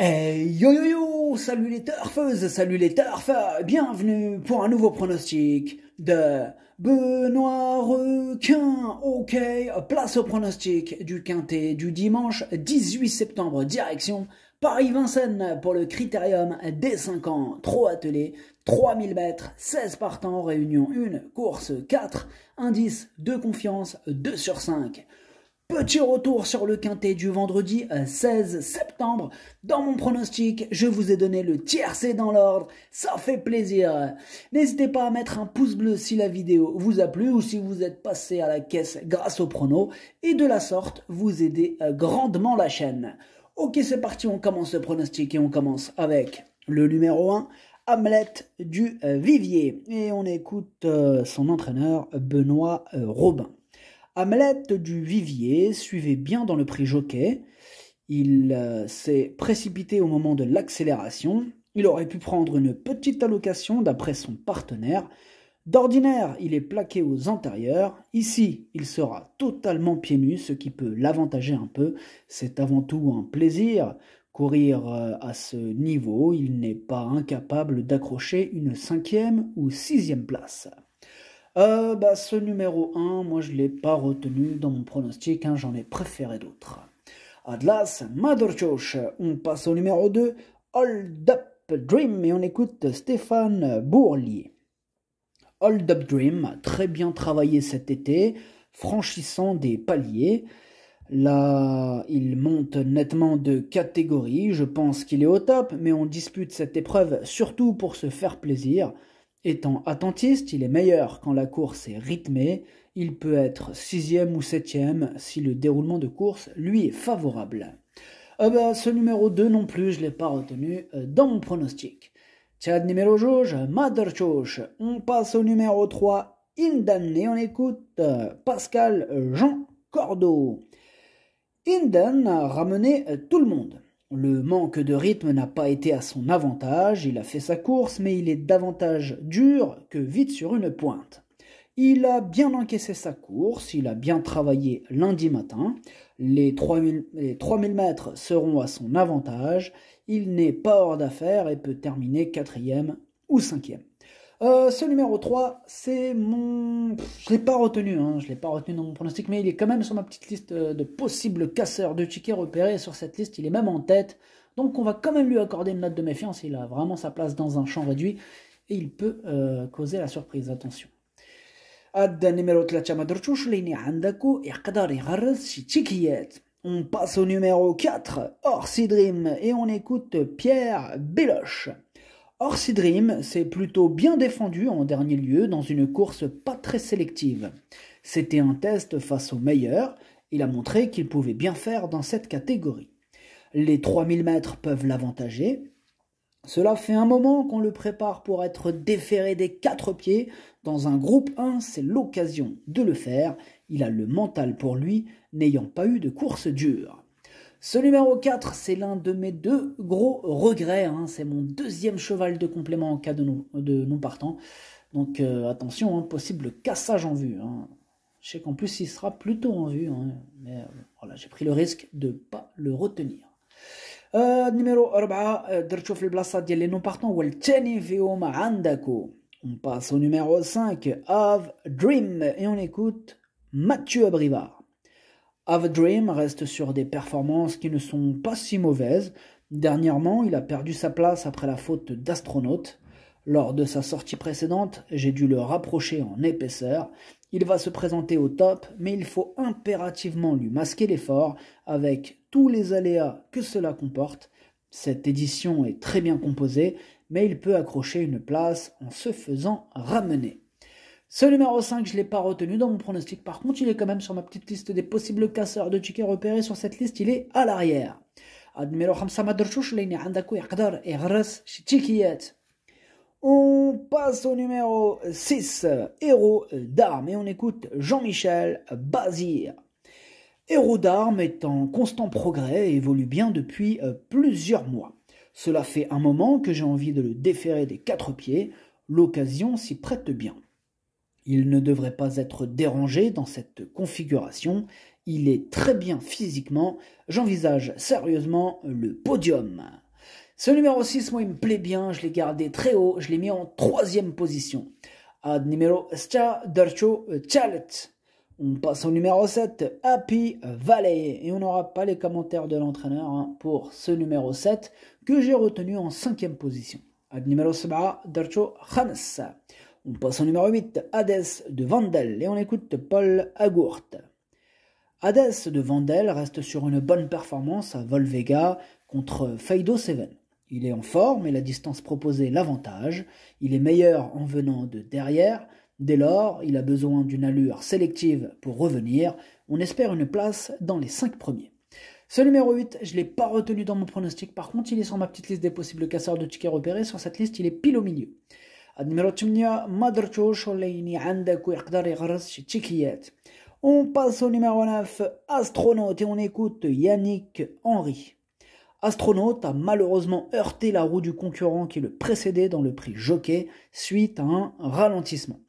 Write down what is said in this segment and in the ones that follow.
Hey, eh, yo yo yo, salut les turfeuses, salut les turfeurs, bienvenue pour un nouveau pronostic de Benoît Requin. Ok, place au pronostic du quintet du dimanche 18 septembre, direction Paris-Vincennes pour le critérium des 5 ans, trop attelé, 3000 mètres, 16 partants, réunion 1, course 4, indice de confiance 2 sur 5. Petit retour sur le quintet du vendredi 16 euh, septembre. Dans mon pronostic, je vous ai donné le tiercé dans l'ordre. Ça fait plaisir. N'hésitez pas à mettre un pouce bleu si la vidéo vous a plu ou si vous êtes passé à la caisse grâce au prono. Et de la sorte, vous aidez euh, grandement la chaîne. Ok, c'est parti, on commence le pronostic et on commence avec le numéro 1, Hamlet du euh, Vivier. Et on écoute son entraîneur Benoît Robin. Hamlet du Vivier suivait bien dans le prix Jockey. Il euh, s'est précipité au moment de l'accélération. Il aurait pu prendre une petite allocation d'après son partenaire. D'ordinaire, il est plaqué aux antérieurs. Ici, il sera totalement pieds nus, ce qui peut l'avantager un peu. C'est avant tout un plaisir. Courir euh, à ce niveau, il n'est pas incapable d'accrocher une cinquième ou sixième place. Euh, bah, ce numéro 1, moi je ne l'ai pas retenu dans mon pronostic, hein, j'en ai préféré d'autres. Adlas Madurchosh. On passe au numéro 2, Hold Up Dream, et on écoute Stéphane Bourlier. Hold Up Dream, très bien travaillé cet été, franchissant des paliers. Là, il monte nettement de catégorie, je pense qu'il est au top, mais on dispute cette épreuve surtout pour se faire plaisir. Étant attentiste, il est meilleur quand la course est rythmée. Il peut être sixième ou septième si le déroulement de course lui est favorable. Ah bah, ce numéro 2 non plus, je ne l'ai pas retenu euh, dans mon pronostic. Tchad numéro jauge, Maderchouch. On passe au numéro 3, Inden, et on écoute euh, Pascal euh, Jean Cordeau. Inden a ramené tout le monde. Le manque de rythme n'a pas été à son avantage, il a fait sa course, mais il est davantage dur que vite sur une pointe. Il a bien encaissé sa course, il a bien travaillé lundi matin, les 3000, mille mètres seront à son avantage, il n'est pas hors d'affaire et peut terminer quatrième ou cinquième. Euh, ce numéro 3, c'est mon. je l'ai pas retenu, hein, je l'ai pas retenu dans mon pronostic, mais il est quand même sur ma petite liste euh, de possibles casseurs de tickets repérés sur cette liste. Il est même en tête. Donc on va quand même lui accorder une note de méfiance. Il a vraiment sa place dans un champ réduit et il peut euh, causer la surprise. Attention. On passe au numéro 4, Orsidrim, Dream, et on écoute Pierre Beloche. Orsi s'est plutôt bien défendu en dernier lieu dans une course pas très sélective. C'était un test face aux meilleurs, il a montré qu'il pouvait bien faire dans cette catégorie. Les 3000 mètres peuvent l'avantager. Cela fait un moment qu'on le prépare pour être déféré des quatre pieds. Dans un groupe 1, c'est l'occasion de le faire. Il a le mental pour lui, n'ayant pas eu de course dure. Ce numéro 4, c'est l'un de mes deux gros regrets. Hein. C'est mon deuxième cheval de complément en cas de non-partant. Donc euh, attention, hein, possible cassage en vue. Hein. Je sais qu'en plus, il sera plutôt en vue. mais euh, voilà, j'ai pris le risque de ne pas le retenir. Euh, numéro نيميرو On passe au numéro 5, of Dream, et on écoute Mathieu Abrivard. Have a Dream reste sur des performances qui ne sont pas si mauvaises. Dernièrement, il a perdu sa place après la faute d'astronaute. Lors de sa sortie précédente, j'ai dû le rapprocher en épaisseur. Il va se présenter au top, mais il faut impérativement lui masquer l'effort avec tous les aléas que cela comporte. Cette édition est très bien composée, mais il peut accrocher une place en se faisant ramener. Ce numéro 5, je ne l'ai pas retenu dans mon pronostic. Par contre, il est quand même sur ma petite liste des possibles casseurs de tickets repérés sur cette liste. Il est à l'arrière. On passe au numéro 6, Héros d'armes. Et on écoute Jean-Michel Bazir. Héros d'armes est en constant progrès et évolue bien depuis euh, plusieurs mois. Cela fait un moment que j'ai envie de le déférer des quatre pieds. L'occasion s'y prête bien. Il ne devrait pas être dérangé dans cette configuration. Il est très bien physiquement. J'envisage sérieusement le podium. Ce numéro 6, moi, il me plaît bien. Je l'ai gardé très haut. Je l'ai mis en troisième position. Ad numéro Stia d'Archo euh, Chalet. On passe au numéro 7, Happy Valley. Et on n'aura pas les commentaires de l'entraîneur hein, pour ce numéro 7 que j'ai retenu en cinquième position. Ad numéro 7, Darcho on passe au numéro 8, Hades de Vandel, et on écoute Paul Agourt. Hades de Vandel reste sur une bonne performance à Volvega contre Feido Seven. Il est en forme et la distance proposée l'avantage. Il est meilleur en venant de derrière. Dès lors, il a besoin d'une allure sélective pour revenir. On espère une place dans les 5 premiers. Ce numéro 8, je ne l'ai pas retenu dans mon pronostic. Par contre, il est sur ma petite liste des possibles casseurs de tickets repérés. Sur cette liste, il est pile au milieu. On passe au numéro 9 astronaute et on écoute Yannick Henry Astronaute a malheureusement heurté la roue du concurrent qui le précédait dans le prix Jockey suite à un ralentissement.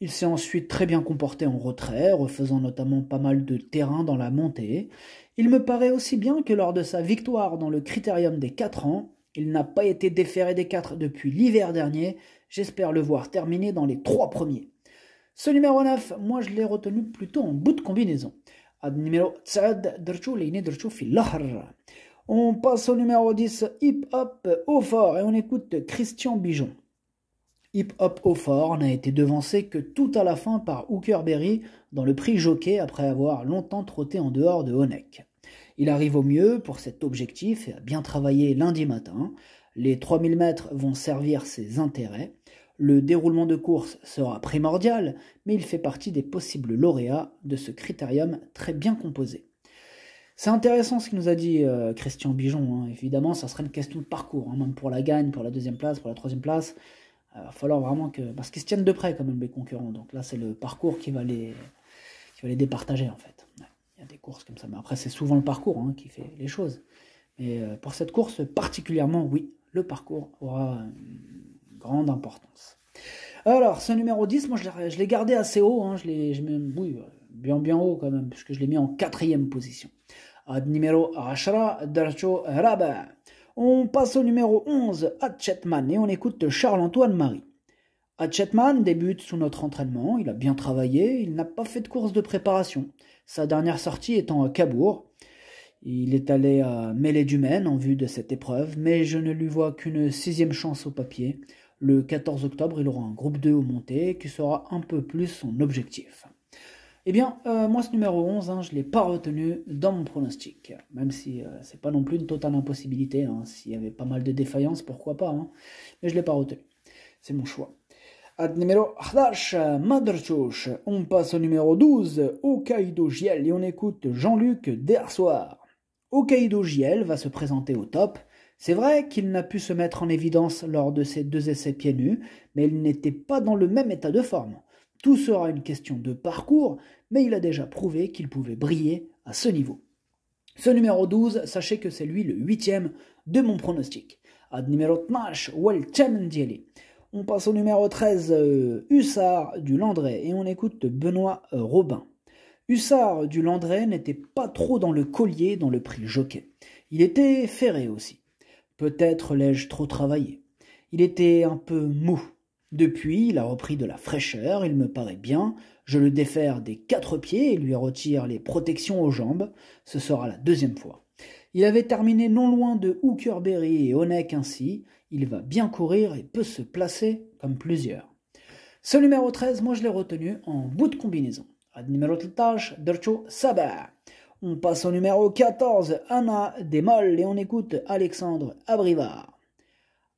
Il s'est ensuite très bien comporté en retrait, refaisant notamment pas mal de terrain dans la montée. Il me paraît aussi bien que lors de sa victoire dans le critérium des 4 ans, il n'a pas été déféré des 4 depuis l'hiver dernier, J'espère le voir terminer dans les trois premiers. Ce numéro 9, moi je l'ai retenu plutôt en bout de combinaison. numéro On passe au numéro 10, Hip Hop au fort, et on écoute Christian Bijon. Hip Hop au fort n'a été devancé que tout à la fin par Hooker Berry dans le prix Jockey après avoir longtemps trotté en dehors de Honeck. Il arrive au mieux pour cet objectif et a bien travaillé lundi matin. Les 3000 mètres vont servir ses intérêts. Le déroulement de course sera primordial, mais il fait partie des possibles lauréats de ce critérium très bien composé. C'est intéressant ce qu'il nous a dit euh, Christian Bijon. Hein. Évidemment, ça serait une question de parcours, hein, même pour la gagne, pour la deuxième place, pour la troisième place. Il euh, va falloir vraiment que. Parce qu'ils se tiennent de près quand même, les concurrents. Donc là, c'est le parcours qui va les, qui va les départager en fait. Il y a des courses comme ça, mais après, c'est souvent le parcours hein, qui fait les choses. Et euh, pour cette course particulièrement, oui, le parcours aura une grande importance. Alors, ce numéro 10, moi je l'ai gardé assez haut, hein, je l'ai mis euh, bien bien haut quand même, puisque je l'ai mis en quatrième position. Numéro 10, Darcho Raba. On passe au numéro 11, Hatchetman, et on écoute Charles-Antoine Marie. Hatchetman débute sous notre entraînement, il a bien travaillé, il n'a pas fait de course de préparation, sa dernière sortie étant à Cabourg, il est allé à mêlée du Maine en vue de cette épreuve, mais je ne lui vois qu'une sixième chance au papier. Le 14 octobre, il aura un groupe 2 au Monté qui sera un peu plus son objectif. Eh bien, euh, moi, ce numéro 11, hein, je ne l'ai pas retenu dans mon pronostic. Même si euh, ce n'est pas non plus une totale impossibilité. Hein. S'il y avait pas mal de défaillances, pourquoi pas. Hein. mais je ne l'ai pas retenu. C'est mon choix. ad numéro 11, On passe au numéro 12, Okaido Giel. Et on écoute Jean-Luc Dersoir. Hokkaido JL va se présenter au top. C'est vrai qu'il n'a pu se mettre en évidence lors de ses deux essais pieds nus, mais il n'était pas dans le même état de forme. Tout sera une question de parcours, mais il a déjà prouvé qu'il pouvait briller à ce niveau. Ce numéro 12, sachez que c'est lui le huitième de mon pronostic. Ad numéro On passe au numéro 13, euh, Hussard du Landré, et on écoute Benoît euh, Robin. Hussard du Landré n'était pas trop dans le collier dans le prix jockey. Il était ferré aussi. Peut-être l'ai-je trop travaillé. Il était un peu mou. Depuis, il a repris de la fraîcheur, il me paraît bien. Je le défère des quatre pieds et lui retire les protections aux jambes. Ce sera la deuxième fois. Il avait terminé non loin de Hookerberry et Honeck ainsi. Il va bien courir et peut se placer comme plusieurs. Ce numéro 13, moi je l'ai retenu en bout de combinaison numéro 13 On passe au numéro 14, Anna Desmol, et on écoute Alexandre Abrivard.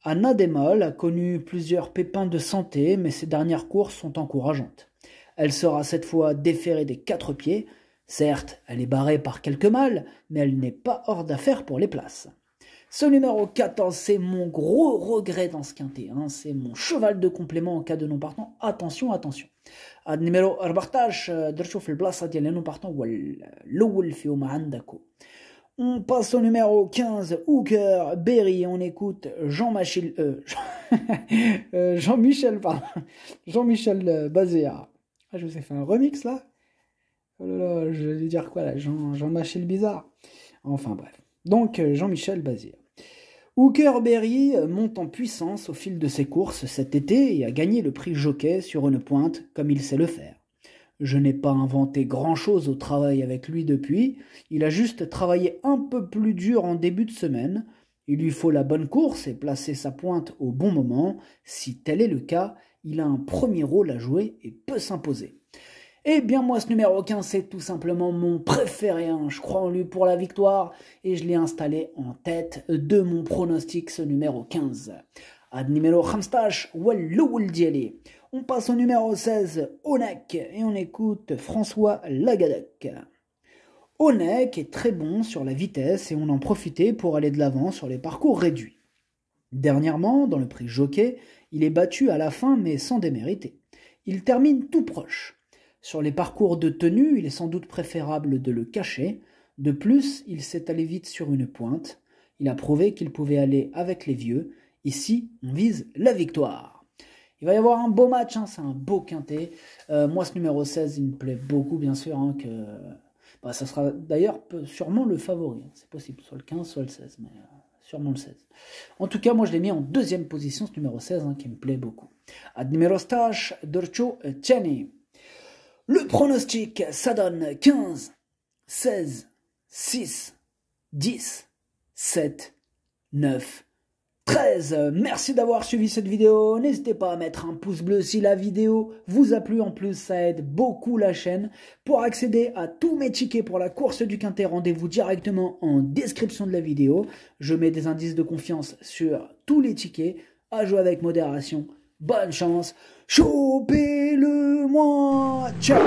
Anna Desmolles a connu plusieurs pépins de santé, mais ses dernières courses sont encourageantes. Elle sera cette fois déférée des quatre pieds. Certes, elle est barrée par quelques mâles, mais elle n'est pas hors d'affaire pour les places. Ce numéro 14, c'est mon gros regret dans ce quintet. Hein. C'est mon cheval de complément en cas de non partant. Attention, attention. النيميرو 14 درتو في البلاصه ديال لانه le هو الاول فيهم عندكو On passe au numéro 15, Hooker Berry, on écoute Jean-Michel euh, euh, Jean-Michel pardon, Jean-Michel euh, Bazéa. Ah, je vous ai fait un remix là. Oh là là, je vais dire quoi là, Jean-Michel Jean Bizarre. Enfin bref. Donc Jean-Michel Bazéa. Hooker Berry monte en puissance au fil de ses courses cet été et a gagné le prix Jockey sur une pointe comme il sait le faire. Je n'ai pas inventé grand-chose au travail avec lui depuis, il a juste travaillé un peu plus dur en début de semaine, il lui faut la bonne course et placer sa pointe au bon moment, si tel est le cas, il a un premier rôle à jouer et peut s'imposer. Eh bien moi ce numéro 15 c'est tout simplement mon préféré, hein. je crois en lui pour la victoire et je l'ai installé en tête de mon pronostic ce numéro 15. Ad numéro 15 On passe au numéro 16 Onek et on écoute François Lagadec. Onek est très bon sur la vitesse et on en profitait pour aller de l'avant sur les parcours réduits. Dernièrement, dans le prix Jockey, il est battu à la fin mais sans démériter. Il termine tout proche. Sur les parcours de tenue, il est sans doute préférable de le cacher. De plus, il s'est allé vite sur une pointe. Il a prouvé qu'il pouvait aller avec les vieux. Ici, on vise la victoire. Il va y avoir un beau match, hein, c'est un beau quintet. Euh, moi, ce numéro 16, il me plaît beaucoup, bien sûr. Hein, que... Bah, ça sera d'ailleurs sûrement le favori. Hein, c'est possible, soit le 15, soit le 16, mais euh, sûrement le 16. En tout cas, moi, je l'ai mis en deuxième position, ce numéro 16, hein, qui me plaît beaucoup. Admirostache, stage, Dorcho Tiani. Le pronostic, ça donne 15, 16, 6, 10, 7, 9, 13. Merci d'avoir suivi cette vidéo. N'hésitez pas à mettre un pouce bleu si la vidéo vous a plu. En plus, ça aide beaucoup la chaîne. Pour accéder à tous mes tickets pour la course du Quintet, rendez-vous directement en description de la vidéo. Je mets des indices de confiance sur tous les tickets. À jouer avec modération bonne chance, chopez-le-moi, ciao